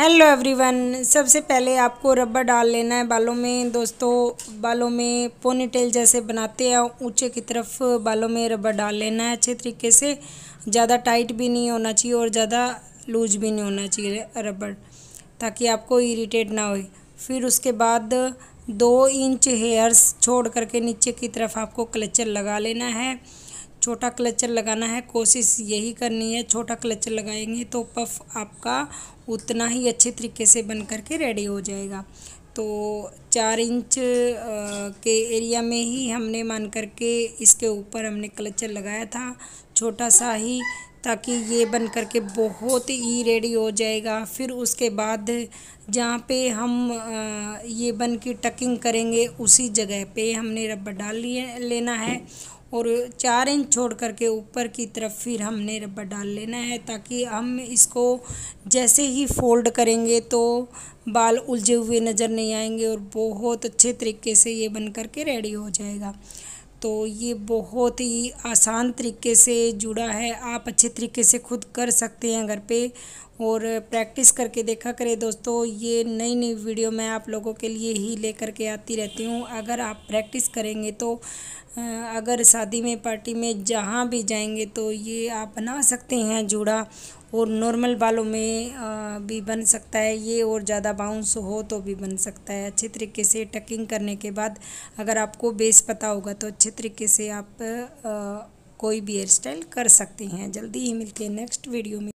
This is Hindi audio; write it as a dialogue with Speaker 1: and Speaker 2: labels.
Speaker 1: हेलो एवरीवन सबसे पहले आपको रबर डाल लेना है बालों में दोस्तों बालों में पोनी टेल जैसे बनाते हैं ऊंचे की तरफ बालों में रबर डाल लेना है अच्छे तरीके से ज़्यादा टाइट भी नहीं होना चाहिए और ज़्यादा लूज भी नहीं होना चाहिए रबर ताकि आपको इरिटेट ना हो फिर उसके बाद दो इंच हेयर्स छोड़ करके नीचे की तरफ आपको क्लचर लगा लेना है छोटा क्लचर लगाना है कोशिश यही करनी है छोटा क्लचर लगाएंगे तो पफ आपका उतना ही अच्छे तरीके से बन करके रेडी हो जाएगा तो चार इंच के एरिया में ही हमने मान करके इसके ऊपर हमने क्लचर लगाया था छोटा सा ही ताकि ये बन करके बहुत ही रेडी हो जाएगा फिर उसके बाद जहाँ पे हम ये बन की टकिंग करेंगे उसी जगह पे हमने रबर डाल लिए लेना है और चार इंच छोड़ करके ऊपर की तरफ फिर हमने रबर डाल लेना है ताकि हम इसको जैसे ही फोल्ड करेंगे तो बाल उलझे हुए नज़र नहीं आएंगे और बहुत अच्छे तरीके से ये बन करके रेडी हो जाएगा तो ये बहुत ही आसान तरीके से जुड़ा है आप अच्छे तरीके से खुद कर सकते हैं घर पे और प्रैक्टिस करके देखा करें दोस्तों ये नई नई वीडियो मैं आप लोगों के लिए ही लेकर के आती रहती हूँ अगर आप प्रैक्टिस करेंगे तो अगर शादी में पार्टी में जहाँ भी जाएंगे तो ये आप बना सकते हैं जुड़ा और नॉर्मल बालों में भी बन सकता है ये और ज़्यादा बाउंस हो तो भी बन सकता है अच्छे तरीके से टकिंग करने के बाद अगर आपको बेस पता होगा तो अच्छे तरीके से आप कोई भी हेयर स्टाइल कर सकते हैं जल्दी ही मिलते हैं नेक्स्ट वीडियो में